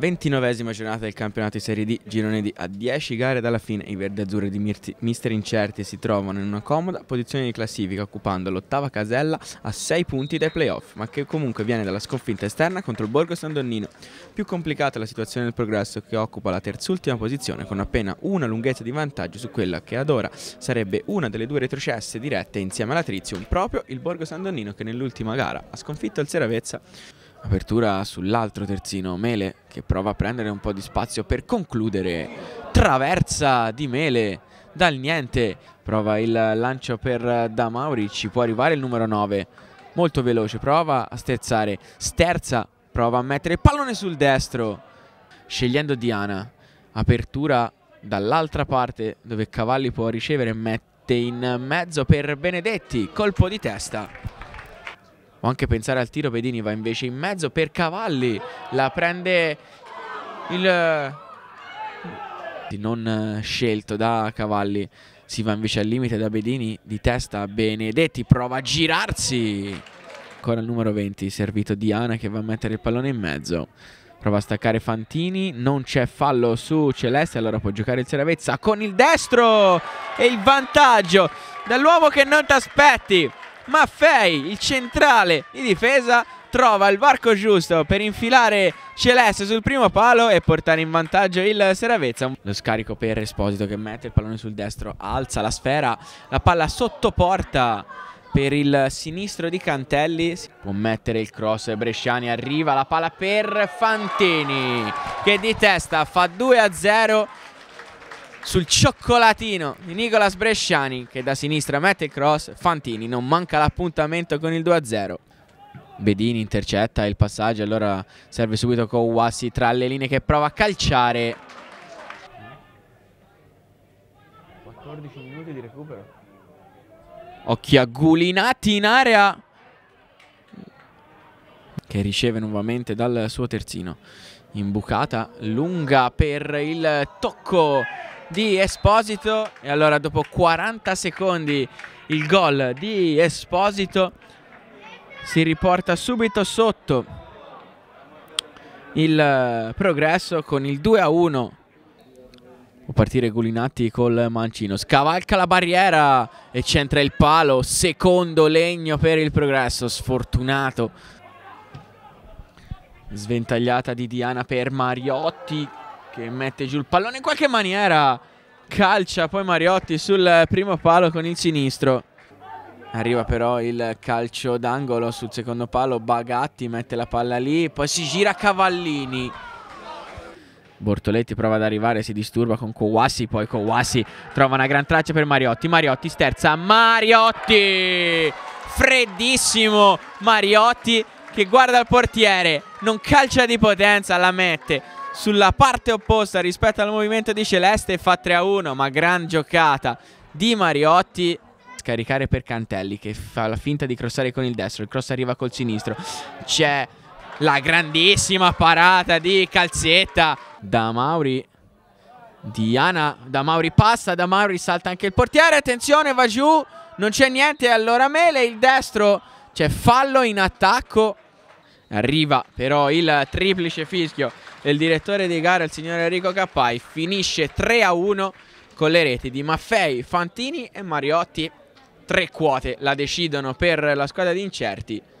29esima giornata del campionato di Serie D, girone di a 10 gare dalla fine. I verdazzurri di Mister Incerti si trovano in una comoda posizione di classifica, occupando l'ottava casella a 6 punti dai playoff, ma che comunque viene dalla sconfitta esterna contro il Borgo San Donnino. Più complicata la situazione del progresso, che occupa la terzultima posizione con appena una lunghezza di vantaggio su quella che ad ora sarebbe una delle due retrocesse dirette insieme alla Trizium, proprio il Borgo San Donnino che nell'ultima gara ha sconfitto il Seravezza. Apertura sull'altro terzino Mele che prova a prendere un po' di spazio per concludere. Traversa di Mele dal niente. Prova il lancio per Da Mauri. Ci può arrivare il numero 9. Molto veloce. Prova a sterzare. Sterza. Prova a mettere pallone sul destro. Scegliendo Diana. Apertura dall'altra parte dove Cavalli può ricevere. Mette in mezzo per Benedetti. Colpo di testa o anche pensare al tiro Pedini va invece in mezzo per Cavalli la prende il eh, non scelto da Cavalli si va invece al limite da Bedini di testa Benedetti prova a girarsi ancora il numero 20 servito Diana che va a mettere il pallone in mezzo prova a staccare Fantini non c'è fallo su Celeste allora può giocare il Seravezza con il destro e il vantaggio dall'uomo che non ti aspetti Maffei, il centrale di difesa, trova il varco giusto per infilare Celeste sul primo palo e portare in vantaggio il Seravezza. Lo scarico per Esposito che mette il pallone sul destro, alza la sfera, la palla sotto porta per il sinistro di Cantelli. Si può mettere il cross e Bresciani, arriva la palla per Fantini che di testa fa 2 a 0 sul cioccolatino di Nicolas Bresciani che da sinistra mette il cross, Fantini non manca l'appuntamento con il 2-0. Bedini intercetta il passaggio, allora serve subito Kouassi tra le linee che prova a calciare. 14 minuti di recupero. Occhi a Gulinati in area che riceve nuovamente dal suo terzino. Imbucata lunga per il tocco di Esposito e allora dopo 40 secondi il gol di Esposito si riporta subito sotto il eh, progresso con il 2 a 1 può partire Gulinatti col mancino scavalca la barriera e centra il palo secondo legno per il progresso sfortunato sventagliata di Diana per Mariotti che mette giù il pallone in qualche maniera calcia poi Mariotti sul primo palo con il sinistro arriva però il calcio d'angolo sul secondo palo Bagatti mette la palla lì poi si gira Cavallini Bortoletti prova ad arrivare, si disturba con Kowassi, poi Kowassi trova una gran traccia per Mariotti, Mariotti sterza, Mariotti! Freddissimo Mariotti che guarda il portiere, non calcia di potenza, la mette, sulla parte opposta rispetto al movimento di Celeste e fa 3 a 1, ma gran giocata di Mariotti. Scaricare per Cantelli che fa la finta di crossare con il destro, il cross arriva col sinistro. C'è la grandissima parata di Calzetta da Mauri. Diana da Mauri passa, da Mauri salta anche il portiere, attenzione va giù, non c'è niente, allora Mele il destro, c'è fallo in attacco, arriva però il triplice fischio il direttore di gara, il signor Enrico Cappai, finisce 3 a 1 con le reti di Maffei, Fantini e Mariotti. Tre quote la decidono per la squadra di incerti.